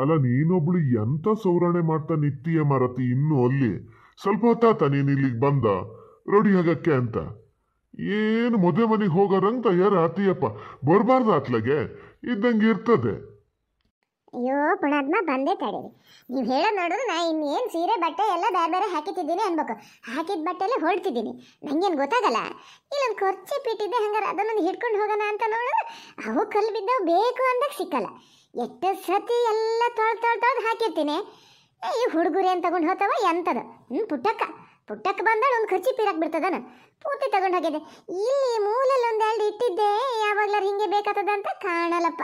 ಅಲ್ಲ ನೀನೊಬ್ಳು ಎಂತ ಸೌರಣೆ ಮಾಡ್ತಾ ನಿತ್ತೀಯ ಮಾರತಿ ಇನ್ನೂ ಅಲ್ಲಿ ಸ್ವಲ್ಪ ಹೊತ್ತಾತ ನೀನು ಇಲ್ಲಿಗೆ ಬಂದ ರೆಡಿ ಆಗಕ್ಕೆ ಅಂತ ಏನು ಮದುವೆ ಮನೆಗೆ ಹೋಗೋರಂತ ಯಾರ ಆತಿಯಪ್ಪ ಬರಬಾರ್ದು ಆತ್ಲಗೆ ಇದ್ದಂಗೆ ಇರ್ತದೆ ಅಯ್ಯೋ ಪುಣಾತ್ಮ ಬಂದೇ ತಡೀರಿ ನೀವು ಹೇಳೋ ನೋಡಿದ್ರೆ ನಾ ಇನ್ನೇನು ಸೀರೆ ಬಟ್ಟೆ ಎಲ್ಲ ಬೇರೆ ಬೇರೆ ಹಾಕಿತಿದ್ದೀನಿ ಅನ್ಬೇಕು ಹಾಕಿದ ಬಟ್ಟೆಲ್ಲೇ ಹೊಡ್ತಿದ್ದೀನಿ ನನಗೇನು ಗೊತ್ತಾಗಲ್ಲ ಇಲ್ಲೊಂದು ಖರ್ಚೆ ಪೀಟಿದ್ದೆ ಹಂಗಾರೆ ಅದನ್ನೊಂದು ಹಿಡ್ಕೊಂಡು ಹೋಗೋಣ ಅಂತ ನೋಡಿದ್ರೆ ಅವು ಕಲ್ಲು ಬಿದ್ದವು ಬೇಕು ಅಂದಾಗ ಸಿಕ್ಕಲ್ಲ ಎಷ್ಟು ಸತಿ ಎಲ್ಲ ತೊಳ್ದು ತೊಳ್ದು ತೊಳೆದು ಹಾಕಿರ್ತೀನಿ ಈ ಹುಡುಗರು ಏನು ತಗೊಂಡು ಹೋಗ್ತಾವ ಎಂಥದ್ದು ಹ್ಞೂ ಪುಟ್ಟಕ್ಕ ಪುಟ್ಟಕ್ಕೆ ಬಂದಾಳು ಒಂದು ಖರ್ಚಿ ಪೀರಾಕ್ ಬಿಡ್ತದನ ಪೂರ್ತಿ ತಗೊಂಡು ಹೋಗಿದೆ ಇಲ್ಲಿ ಒಂದು ಒಂದೆರಡು ಇಟ್ಟಿದ್ದೆ ಯಾವಾಗ್ಲಾರು ಹಿಂಗೆ ಬೇಕಾಗ್ತದ ಅಂತ ಕಾಣಲ್ಲಪ್ಪ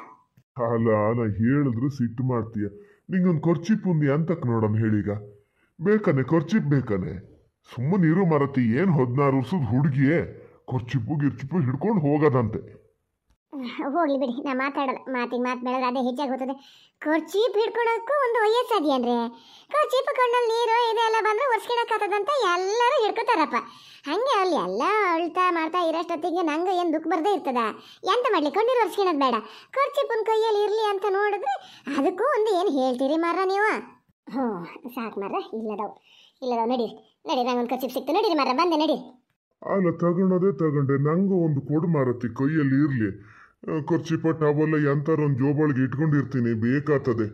ಅಲ್ಲ ನಾ ಹೇಳಿದ್ರು ಸಿಟ್ಟು ಮಾಡ್ತೀಯ ನಿಂಗೊಂದು ಖರ್ಚಿಪ್ ಉಂದಿ ಅಂತಕ್ಕೆ ನೋಡೋಣ ಹೇಳೀಗ ಬೇಕಾನೆ ಖರ್ಚಿಪ್ ಬೇಕಾನೆ ಸುಮ್ಮನಿರು ಮರತಿ ಏನು ಹದಿನಾರು ವರ್ಷದ ಹುಡುಗಿಯೇ ಖರ್ಚಿಪ್ಪು ಗಿರ್ಚಿಪ್ಪು ಹಿಡ್ಕೊಂಡು ಹೋಗದಂತೆ ಹೋಗ್ಲಿ ಬಿಡಿ ನಾ ಮಾತಾಡಲ್ಲ ಮಾತಿಗೆ ಮಾತು ಬೆಳೆದ್ರೆ ಅದೇ ಹೆಚ್ಚಾಗಿ ಹೋಗ್ತದೆ ಚೀಪ್ ಹಿಡ್ಕೊಳಕ್ಕೂ ಒಂದು ವಯಸ್ಸಾದ್ಯನ್ರಿ ಚೀಪ್ ಕಣ್ಣಲ್ಲಿ ನೀರು ಇದೆಲ್ಲ ಬಂದರೆ ಒರ್ಸ್ಕೊಳಕ್ಕಾಗ್ತದಂತ ಎಲ್ಲರೂ ಹಿಡ್ಕೊತಾರಪ್ಪ ಹಾಗೆ ಅಲ್ಲಿ ಎಲ್ಲ ಅಳ್ತಾ ಮಾಡ್ತಾ ಇರೋಷ್ಟೊತ್ತಿಗೆ ನಂಗೆ ಏನು ದುಃಖ ಬರದೇ ಇರ್ತದ ಎಂತ ಮಾಡಲಿ ಕಣ್ಣೀರು ಒರ್ಸ್ಕೊಳೋದು ಬೇಡ ಖರ್ಚಿಪ್ಪನ ಕೈಯಲ್ಲಿ ಇರಲಿ ಅಂತ ನೋಡಿದ್ರೆ ಅದಕ್ಕೂ ಒಂದು ಏನು ಹೇಳ್ತೀರಿ ಮಾರ ನೀವು ಹ್ಞೂ ಸಾಕು ಮಾರ ಇಲ್ಲದವು ಇಲ್ಲದವು ನಡಿ ನಡಿ ನಂಗೆ ಒಂದು ಖರ್ಚಿಪ್ ಸಿಕ್ತು ನಡೀರಿ ಮಾರ ಬಂದೆ ನಡಿ ಅಲ್ಲ ತಗೊಂಡದೇ ತಗೊಂಡೆ ನಂಗೂ ಒಂದು ಕೊಡು ಮಾರತಿ ಕೈಯಲ್ಲಿ ಇರಲಿ ಖರ್ಚಿಪ ಟವಲ್ಲ ಎಂತಾರ ಒಂದು ಜೋಬೊಳಗೆ ಇಟ್ಕೊಂಡಿರ್ತೀನಿ ಬೇಕಾತದೆ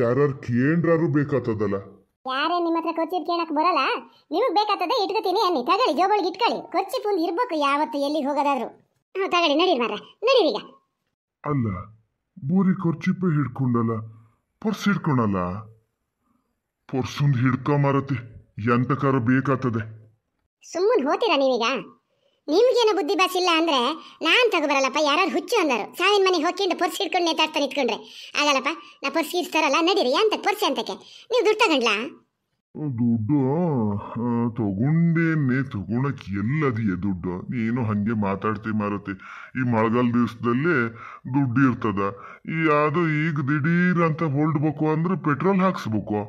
ಯಾರು ಕೇಂದ್ರಾರು ಬೇಕಾತದಲ್ಲ ಯಾರೇ ನಿಮ್ಮ ಹತ್ರ ಕುರ್ಚಿ ಕೇಳಕ್ ಬರಲ್ಲ ನಿಮಗೆ ಬೇಕಾತದೆ ಇಟ್ಕೋತೀನಿ ಅನ್ನಿ ತಗೊಳ್ಳಿ ಜೋಬಳಿಗೆ ಇಟ್ಕೊಳ್ಳಿ ಕುರ್ಚಿ ಪುಂದ್ ಇರ್ಬೇಕು ಯಾವತ್ತು ಎಲ್ಲಿ ಹೋಗೋದಾದ್ರು ತಗಳಿ ತಗೊಳ್ಳಿ ನಡೀರಿ ಮಾರ ಈಗ ಅಲ್ಲ ಬೂರಿ ಖರ್ಚಿಪೆ ಹಿಡ್ಕೊಂಡಲ್ಲ ಪರ್ಸ್ ಹಿಡ್ಕೊಂಡಲ್ಲ ಪರ್ಸೊಂದು ಹಿಡ್ಕೊ ಮಾರತಿ ಎಂತಕಾರ ಬೇಕಾತದೆ ಸುಮ್ಮನೆ ಹೋತೀರಾ ನೀವೀಗ ನಿಮ್ಗೇನು ಬುದ್ಧಿ ಇಲ್ಲ ಅಂದ್ರೆ ನಾನು ತಗೋಬರಲ್ಲಪ್ಪ ಯಾರು ಹುಚ್ಚು ಅಂದರು ಸಾವಿನ ಮನೆಗೆ ಹೋಗಿಂಡು ಪರ್ಸ್ ಹಿಡ್ಕೊಂಡು ನೇತಾಡ್ತಾನೆ ಇಟ್ಕೊಂಡ್ರೆ ಆಗಲ್ಲಪ್ಪ ನಾ ಪರ್ಸ್ ಇರ್ತಾರಲ್ಲ ನಡೀರಿ ಅಂತ ಪೊರ್ಸಿ ಅಂತಕ್ಕೆ ನೀವು ದುಡ್ಡು ತಗೊಂಡ್ಲಾ ದುಡ್ಡು ತಗೊಂಡೇನೆ ತಗೊಳಕ್ ಎಲ್ಲದಿಯ ದುಡ್ಡು ನೀನು ಹಂಗೆ ಮಾತಾಡ್ತಿ ಮಾರುತಿ ಈ ಮಳೆಗಾಲ ದಿವಸದಲ್ಲಿ ದುಡ್ಡು ಇರ್ತದ ಈ ಅದು ಈಗ ದಿಢೀರ್ ಅಂತ ಹೊಲ್ಡ್ಬೇಕು ಅಂದ್ರೆ ಪೆಟ್ರೋಲ್ ಹಾಕ್ಸ್ಬೇಕು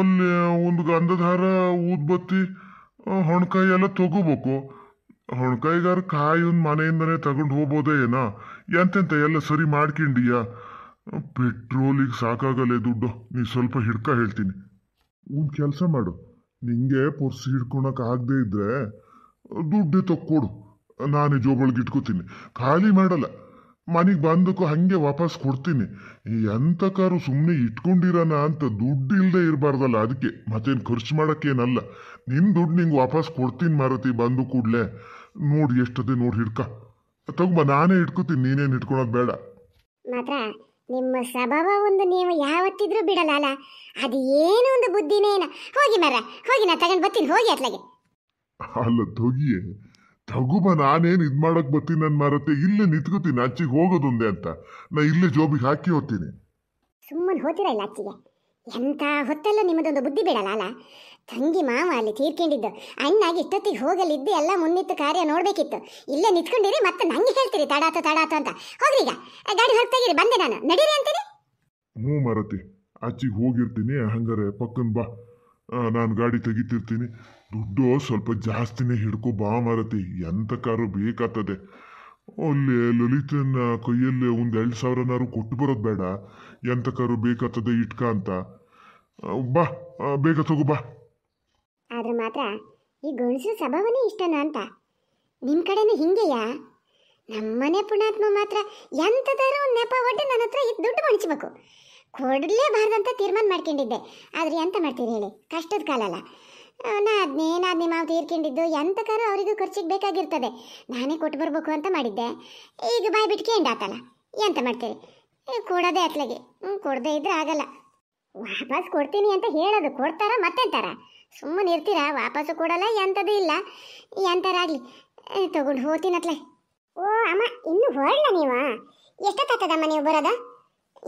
ಅಲ್ಲಿ ಒಂದು ಗಂಧಧಾರ ಊದ್ಬತ್ತಿ ಹೊಣ್ಕಾಯಿ ಎಲ್ಲ ತಗೋಬೇಕು ಹೊಣ್ಕಾಯಿಗಾರ ಕಾಯಿ ಒಂದು ಮನೆಯಿಂದನೇ ತಗೊಂಡು ಹೋಗ್ಬೋದೇ ಏನ ಎಂತೆಂತ ಎಲ್ಲ ಸರಿ ಮಾಡ್ಕೊಂಡಿಯಾ ಪೆಟ್ರೋಲಿಗೆ ಸಾಕಾಗಲ್ಲೇ ದುಡ್ಡು ನೀ ಸ್ವಲ್ಪ ಹಿಡ್ಕ ಹೇಳ್ತೀನಿ ಒಂದು ಕೆಲಸ ಮಾಡು ನಿಂಗೆ ಪುರ್ಸ್ ಹಿಡ್ಕೊಳಕ್ ಆಗದೆ ಇದ್ರೆ ದುಡ್ಡು ತಕ್ಕೊಡು ನಾನೇ ಜೋಬಳಿಗೆ ಇಟ್ಕೋತೀನಿ ಖಾಲಿ ಮಾಡಲ್ಲ ಮನೆಗೆ ಬಂದಕ್ಕೂ ಹಂಗೆ ವಾಪಸ್ ಕೊಡ್ತೀನಿ ಎಂತ ಕಾರು ಸುಮ್ಮನೆ ಇಟ್ಕೊಂಡಿರೋಣ ಅಂತ ದುಡ್ಡು ಇಲ್ಲದೆ ಇರಬಾರ್ದಲ್ಲ ಅದಕ್ಕೆ ಮತ್ತೇನು ಖರ್ಚು ಮಾಡೋಕ್ಕೇನಲ್ಲ ನಿನ್ನ ದುಡ್ಡು ನಿಂಗೆ ವಾಪಸ್ ಕೊಡ್ತೀನಿ ಮಾರತಿ ಬಂದು ಕೂಡಲೇ ನೋಡಿ ಎಷ್ಟದೆ ನೋಡಿ ಹಿಡ್ಕ ತಗೊಂಬ ನಾನೇ ಇಟ್ಕೋತೀನಿ ನೀನೇನು ಇಟ್ಕೊಳೋದು ಬೇಡ ಮಾತ್ರ ನಿಮ್ಮ ಸ್ವಭಾವ ಒಂದು ನೀವು ಯಾವತ್ತಿದ್ರೂ ಬಿಡಲ್ಲ ಅದು ಏನು ಒಂದು ಬುದ್ಧಿನೇನ ಹೋಗಿ ಮರ ಹೋಗಿ ನಾ ತಗೊಂಡು ಬರ್ತೀನಿ ಹೋಗಿ ಅತ್ಲಾಗೆ ಅಲ್ಲ ತೊಗಿಯೇ ತಗುಬ ನಾನೇನು ಇದು ಮಾಡೋಕೆ ಬರ್ತೀನಿ ನನ್ನ ಮಾರತ್ತೆ ಇಲ್ಲೇ ನಿತ್ಕೋತೀನಿ ಅಚ್ಚಿಗೆ ಹೋಗೋದೊಂದೆ ಅಂತ ನಾ ಇಲ್ಲೇ ಜೋಬಿಗೆ ಹಾಕಿ ಹೋಗ್ತೀನಿ ಸುಮ್ಮನೆ ಹೋಗ್ತೀರಾ ಇಲ್ಲ ಅಚ್ಚಿಗೆ ಎಂಥ ಹೊತ್ತಲ್ಲೂ ನಿಮ್ಮದೊಂದು ಬುದ್ಧಿ ಬೇಡಲ್ಲ ಅಲ್ಲ ತಂಗಿ ಮಾವ ಅಲ್ಲಿ ತೀರ್ಕೊಂಡಿದ್ದು ಅಣ್ಣಾಗಿ ಇಷ್ಟೊತ್ತಿಗೆ ಹೋಗಲಿದ್ದು ಎಲ್ಲ ಮುನ್ನಿತ್ತು ಕಾರ್ಯ ನೋಡಬೇಕಿತ್ತು ಇಲ್ಲೇ ನಿತ್ಕೊಂಡಿರಿ ಮತ್ತೆ ನಂಗೆ ಹೇಳ್ತೀರಿ ತಡಾತ ತಡಾತ ಅಂತ ಹೋಗ್ರಿ ಈಗ ಗಾಡಿ ಹೊರತಾಗಿರಿ ಬಂದೆ ನಾನು ನಡೀರಿ ಅಂತೀರಿ ಹ್ಞೂ ಮರತಿ ಅಚ್ಚಿಗೆ ಹೋಗಿರ್ತೀನಿ ಹಂಗಾರೆ ಪಕ್ಕನ್ ಬಾ ನಾನು ಗಾಡಿ ತೆಗಿತಿರ್ತೀನಿ ದುಡ್ಡು ಸ್ವಲ್ಪ ಜಾಸ್ತಿನೇ ಹಿಡ್ಕೊ ಬಾ ಮಾರತಿ ಎಂಥ ಕಾರು ಬೇಕಾಗ್ತದೆ ಅಲ್ಲಿ ಲಲಿತನ ಕೈಯಲ್ಲಿ ಒಂದು ಎರಡು ಸಾವಿರನಾರು ಕೊಟ್ಟು ಬರೋದು ಬೇಡ ಎಂಥ ಕಾರು ಬೇಕಾಗ್ತದೆ ಇಟ್ಕ ಅಂತ ಬಾ ಬೇಗ ತಗೋ ಬಾ ಆದ್ರೆ ಮಾತ್ರ ಈ ಗಣಸು ಸ್ವಭಾವನೇ ಇಷ್ಟನ ಅಂತ ನಿಮ್ಮ ಕಡೆನೂ ಹಿಂಗೆಯಾ ನಮ್ಮನೆ ಪುಣಾತ್ಮ ಮಾತ್ರ ಎಂಥದಾರು ನೆಪ ಒಟ್ಟು ನನ್ನ ಹತ್ರ ಇದು ದುಡ್ಡು ಬಣಿಸ್ಬೇಕು ಕೊಡ್ಲೇಬಾರ್ದಂತ ತೀರ್ಮಾನ ಮಾಡ್ಕೊಂಡಿದ್ದೆ ಆದರೆ ಎಂತ ಮಾಡ್ತೀರಿ ಹೇಳಿ ಕಷ್ಟದ ಕಾಲ ಅಲ್ಲ ನಾದ್ನಿ ನಾದ್ನಿ ಮಾವು ತೀರ್ಕೊಂಡಿದ್ದು ಎಂತಕಾರ ಅವರಿಗೂ ಖರ್ಚಿಗೆ ಬೇಕಾಗಿರ್ತದೆ ನಾನೇ ಕೊಟ್ಟು ಬರ್ಬೇಕು ಅಂತ ಮಾಡಿದ್ದೆ ಈಗ ಬಾಯ್ ಬಿಟ್ಕೊಂಡು ಎಂಡಾತಲ್ಲ ಎಂತ ಮಾಡ್ತೀರಿ ಕೊಡೋದೇ ಅತ್ಲಗೆ ಹ್ಞೂ ಕೊಡದೇ ಇದ್ರೆ ಆಗಲ್ಲ ವಾಪಸ್ ಕೊಡ್ತೀನಿ ಅಂತ ಹೇಳೋದು ಕೊಡ್ತಾರ ಮತ್ತೆಂತಾರ ಸುಮ್ಮನೆ ಇರ್ತೀರಾ ವಾಪಸ್ಸು ಕೊಡಲ್ಲ ಎಂಥದ್ದು ಇಲ್ಲ ಎಂತರಾಗ್ಲಿ ತಗೊಂಡು ಹೋಗ್ತೀನತ್ಲೆ ಓ ಅಮ್ಮ ಇನ್ನೂ ಹೊರಡ್ಲ ನೀವ ಎಷ್ಟೊತ್ತಾಗ್ತದಮ್ಮ ನೀವು ಬರೋದ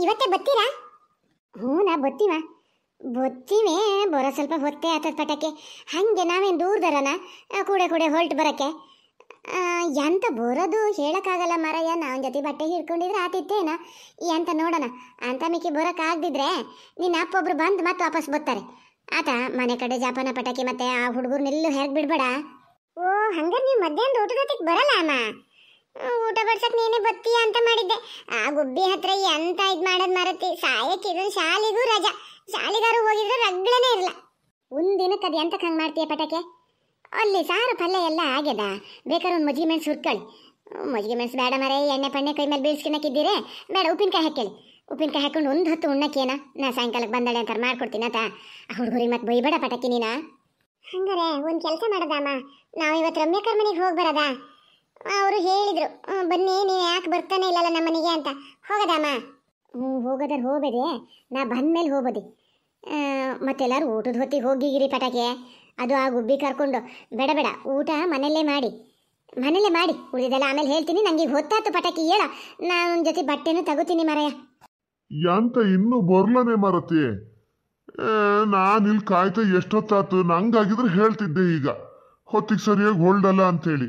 ಇವತ್ತೇ ಬರ್ತೀರಾ ಹ್ಞೂ ನಾ ಬರ್ತೀವ ಬೊತ್ತಿನೇ ಬರೋ ಸ್ವಲ್ಪ ಹೊತ್ತೆ ಆತದ ಪಟಕ್ಕೆ ಹಂಗೆ ನಾವೇನು ದೂರದರನ ಕೂಡೆ ಕೂಡೆ ಹೊರಟು ಬರೋಕ್ಕೆ ಎಂತ ಬರೋದು ಹೇಳೋಕ್ಕಾಗಲ್ಲ ಮರಯ್ಯ ನಾನು ಜೊತೆ ಬಟ್ಟೆ ಹಿಡ್ಕೊಂಡಿದ್ರೆ ಆತಿತ್ತೇನ ಎಂತ ನೋಡೋಣ ಅಂತ ಮಿಕ್ಕಿ ಬರೋಕ್ಕಾಗದಿದ್ರೆ ನಿನ್ನ ಅಪ್ಪ ಒಬ್ರು ಬಂದು ಮತ್ತೆ ವಾಪಸ್ ಬರ್ತಾರೆ ಆತ ಮನೆ ಕಡೆ ಜಾಪನ ಪಟಾಕಿ ಮತ್ತೆ ಆ ಹುಡುಗರ್ನೆಲ್ಲೂ ಹೇಗೆ ಬಿಡ್ಬೇಡ ಓ ಹಂಗಾರೆ ನೀವು ಮಧ್ಯಾಹ್ನದ ಊಟದ ಬರಲ್ಲ ಅಮ್ಮ ಬಡ್ಸಕ್ ನೀನೆ ಬತ್ತೀಯ ಅಂತ ಮಾಡಿದ್ದೆ ಆ ಗುಬ್ಬಿ ಹತ್ರ ಎಂತ ಇದ್ ಮಾಡೋದ್ ಮರತಿ ಸಾಯಕ್ ಇದನ್ ಶಾಲಿಗೂ ರಜಾ ಶಾಲಿಗಾರು ಹೋಗಿದ್ರೆ ರಗ್ಳನೇ ಇರಲ್ಲ ಒಂದಿನಕ್ಕೆ ಅದು ಎಂತಕ್ಕೆ ಹಂಗೆ ಮಾಡ್ತೀಯ ಪಟಕೆ ಅಲ್ಲಿ ಸಾರು ಪಲ್ಯ ಎಲ್ಲ ಆಗ್ಯದ ಬೇಕಾದ್ರೆ ಒಂದು ಮಜ್ಜಿಗೆ ಮೆಣಸು ಹುರ್ಕೊಳ್ಳಿ ಮಜ್ಜಿಗೆ ಮೆಣಸು ಬೇಡ ಮರೆ ಎಣ್ಣೆ ಪಣ್ಣೆ ಕೈ ಮೇಲೆ ಬೀಳ್ಸ್ಕಿನಕ್ಕಿದ್ದೀರಿ ಬೇಡ ಉಪ್ಪಿನಕಾಯಿ ಹಾಕೇಳಿ ಉಪ್ಪಿನಕಾಯಿ ಹಾಕೊಂಡು ಒಂದು ಹೊತ್ತು ಉಣ್ಣಕ್ಕೇನ ನಾ ಸಾಯಂಕಾಲಕ್ಕೆ ಬಂದಳೆ ಅಂತಾರೆ ಮಾಡ್ಕೊಡ್ತೀನಿ ಆತ ಆ ಹುಡುಗರಿ ಮತ್ತೆ ಬೈಬೇಡ ಪಟಾಕಿ ನೀನಾ ಹಂಗಾರೆ ಒಂದು ಕೆಲಸ ಮಾಡೋದಮ್ಮ ನಾವು ಇವತ್ತು ರಮ್ಯ ಮನೆಗೆ ಹೋಗಿ ಬರೋದಾ ಅವರು ಹೇಳಿದರು ಬನ್ನಿ ನೀವು ಯಾಕೆ ಬರ್ತಾನೆ ಇಲ್ಲಲ್ಲ ನಮ್ಮ ಮನೆಗೆ ಅಂತ ಹೋಗದಮ್ಮ ಹ್ಞೂ ಹೋಗೋದಾರು ಹೋಗಬೇಡಿ ನಾ ಬಂದಮೇಲೆ ಮತ್ತೆ ಮತ್ತೆಲ್ಲರೂ ಊಟದ ಹೊತ್ತಿಗೆ ಹೋಗಿಗಿರಿ ಪಟಾಕಿ ಅದು ಆ ಗುಬ್ಬಿ ಕರ್ಕೊಂಡು ಬೇಡ ಬೇಡ ಊಟ ಮನೆಯಲ್ಲೇ ಮಾಡಿ ಮನೆಯಲ್ಲೇ ಮಾಡಿ ಉಳಿದೆಲ್ಲ ಆಮೇಲೆ ಹೇಳ್ತೀನಿ ನನಗೆ ಗೊತ್ತಾಯ್ತು ಪಟಾಕಿ ಹೇಳ ನಾನು ಜೊತೆ ಬಟ್ಟೆನೂ ತಗೋತೀನಿ ಮರಯ್ಯ ಯಾಂತ ಇನ್ನೂ ಬರ್ಲನೆ ಮರತಿ ನಾನು ಇಲ್ಲಿ ಕಾಯ್ತಾ ಎಷ್ಟೊತ್ತಾಯ್ತು ನಂಗಾಗಿದ್ರೆ ಹೇಳ್ತಿದ್ದೆ ಈಗ ಹೊತ್ತಿಗೆ ಸರಿಯಾಗಿ ಹೊಲ್ಡಲ್ಲ ಅಂತೇಳಿ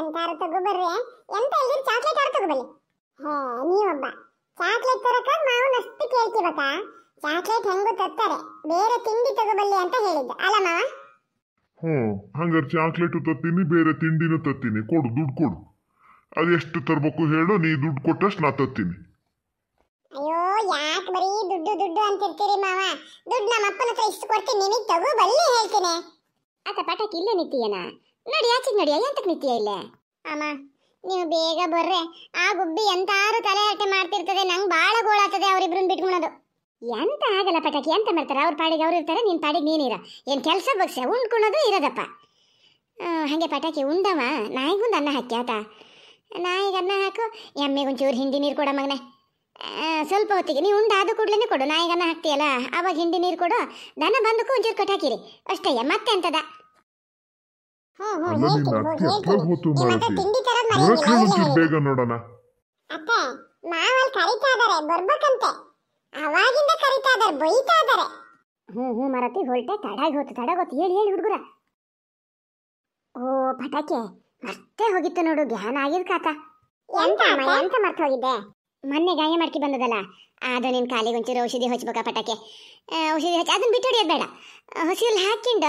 ಎಂತಾರ ತಗೋಬರ್ರಿ ಎಂತ ಇಲ್ಲಿ ಚಾಕ್ಲೇಟ್ ಆರು ತಗೋಬಲ್ಲಿ ಹೇ ಒಬ್ಬ ಚಾಕ್ಲೇಟ್ ತರಕ ಮಾವನ ಅಷ್ಟು ಕೇಳ್ತೀವಕ್ಕ ಚಾಕ್ಲೇಟ್ ಹೆಂಗೋ ತತ್ತಾರೆ ಬೇರೆ ತಿಂಡಿ ತಗೋಬಲ್ಲಿ ಅಂತ ಹೇಳಿದ್ದ ಅಲ್ಲ ಮಾವ ಹ್ಞೂ ಹಂಗಾರೆ ಚಾಕ್ಲೇಟು ತತ್ತೀನಿ ಬೇರೆ ತಿಂಡಿನೂ ತತ್ತೀನಿ ಕೊಡು ದುಡ್ಡು ಕೊಡು ಎಷ್ಟು ತರಬೇಕು ಹೇಳು ನೀ ದುಡ್ಡು ಕೊಟ್ಟಷ್ಟು ನಾ ತತ್ತೀನಿ ಅಯ್ಯೋ ಯಾಕೆ ಬರೀ ದುಡ್ಡು ದುಡ್ಡು ಅಂತ ಅಂತಿರ್ತೀರಿ ಮಾವ ದುಡ್ಡು ನಮ್ಮ ಅಪ್ಪನ ಹತ್ರ ಇಷ್ಟು ಕೊಡ್ತೀನಿ ನಿನಗೆ ತಗೋಬಲ್ಲಿ ಬಲ್ಲಿ ಹೇಳ್ತೀನಿ ಆತ ಪಟಾಕಿ ಇಲ್ಲೇ ನಿಂತೀಯನಾ ನೋಡಿ ಆಚೆ ನೋಡಿ ಎಂತಕ್ಕೆ ನಿತ್ಯ ಇಲ್ಲ ಅಮ್ಮ ನೀವು ಬೇಗ ಬರ್ರೆ ಆ ಗುಬ್ಬಿ ಎಂತಾರು ತಲೆ ಹರಟೆ ಮಾಡ್ತಿರ್ತದೆ ನಂಗೆ ಭಾಳ ಗೋಳಾಗ್ತದೆ ಅವರಿಬ್ರನ್ನ ಬಿಟ್ಕೊಳೋದು ಎಂತ ಆಗಲ್ಲ ಪಟಾಕಿ ಎಂತ ಮಾಡ್ತಾರೆ ಅವ್ರ ಪಾಡಿಗೆ ಅವ್ರು ಇರ್ತಾರೆ ನಿನ್ನ ಪಾಡಿಗೆ ನೀನಿರ ಏನು ಕೆಲಸ ಬಗ್ಸೆ ಉಂಡ್ಕೊಳೋದು ಇರೋದಪ್ಪ ಹಂಗೆ ಪಟಾಕಿ ಉಂಡವ ನಾಯಿಗೊಂದು ಅನ್ನ ಹಾಕಿ ಆತ ನಾಯಿಗೆ ಅನ್ನ ಹಾಕು ಒಂಚೂರು ಹಿಂಡಿ ನೀರು ಕೊಡ ಮಗನೆ ಸ್ವಲ್ಪ ಹೊತ್ತಿಗೆ ನೀವು ಉಂಡಾದ ಕೂಡಲೇ ಕೊಡು ನಾಯಿಗೆ ಅನ್ನ ಹಾಕ್ತೀಯಲ್ಲ ಆವಾಗ ಹಿಂಡಿ ನೀರು ಕೊಡು ದನ ಬಂದಕ್ಕೂ ಒಂಚೂರು ಕಟ್ಟಾಕಿರಿ ಅಷ್ಟೇ ಮತ್ತೆ ಅಂತದ ಅಲ್ಲ ನಿನ್ನ ಅಕ್ಕಿ ಅಪ್ಪಾಗ ಹೊತ್ತು ಮಾಡುತ್ತಿ ಬರಕ್ಕೆ ಒಂಚೂರು ಬೇಗ ನೋಡೋಣ ಅಪ್ಪ ಮಾವಲ್ ಕರಿತಾ ಇದಾರೆ ಬರ್ಬೇಕಂತೆ ಅವಾಗಿಂದ ಕರಿತಾ ಇದಾರೆ ಬೈತಾ ಇದಾರೆ ಹ್ಞೂ ಹ್ಞೂ ಮರತಿ ಹೊರಟೆ ತಡಾಗಿ ಹೋತು ತಡಾಗಿ ಹೋತು ಹೇಳಿ ಹೇಳಿ ಹುಡುಗರ ಓ ಪಟಾಕೆ ಮತ್ತೆ ಹೋಗಿತ್ತು ನೋಡು ಧ್ಯಾನ ಆಗಿದ್ ಕಾತ ಎಂತ ಎಂತ ಮರ್ತ ಹೋಗಿದ್ದೆ ಮೊನ್ನೆ ಗಾಯ ಮಾಡ್ಕಿ ಬಂದದಲ್ಲ ಅದು ನಿನ್ನ ಕಾಲಿಗೆ ಒಂಚೂರು ಔಷಧಿ ಹಚ್ಬೇಕಾ ಪಟಾಕೆ ಔಷಧಿ ಹಚ್ಚಿ ಅದನ್ನ ಬಿಟ್ಟು ಹೊಡಿಯೋದು ಬೇಡ ಹೊಸಿಯಲ್ಲಿ ಹಾಕಿಂಡ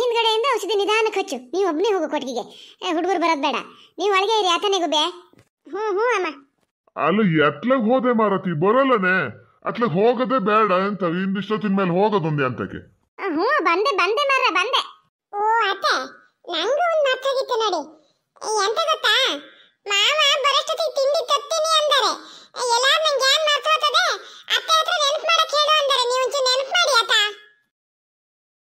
ಹಿಂದ್ಗಡೆಯಿಂದ ಔಷಧಿ ನಿಧಾನಕ್ಕೆ ಹಚ್ಚು ನೀವು ಒಬ್ಬನೇ ಹೋಗು ಕೊಟ್ಟಿಗೆ ಹುಡುಗರು ಬರೋದು ಬೇಡ ನೀವು ಒಳಗೆ ಇರಿ ಆತನೇ ಗುಬೆ ಹ್ಞೂ ಹ್ಞೂ ಅಮ್ಮ ಅಲು ಎಟ್ಲಾಗ ಹೋದೆ ಮಾರತಿ ಬರಲ್ಲನೆ ಅಟ್ಲಾಗ ಹೋಗದೆ ಬೇಡ ಅಂತ ಇಂದಿಷ್ಟೊತ್ತಿನ ಮೇಲೆ ಹೋಗೋದೊಂದೇ ಅಂತಕ್ಕೆ ಹ್ಞೂ ಬಂದೆ ಬಂದೆ ಮಾರ ಬಂದೆ ಓ ಅತ್ತೆ ನಂಗೂ ಒಂದು ಮಾತಾಗಿತ್ತು ನೋಡಿ ಎಂತ ಗೊತ್ತಾ ಮಾವ ಬರಷ್ಟತಿ ತಿಂಡಿ ತತ್ತೀನಿ ಅಂದರೆ ಎಲ್ಲ ನಂಗೆ ಏನ್ ಮಾತಾಡ್ತದೆ ಅತ್ತೆ ಹತ್ರ ನೆನಪು ಮಾಡಕ್ಕೆ ಹೇಳು ಅಂದರೆ ನೀವು ಒಂಚೂರು ಮಾಡಿ ಆತ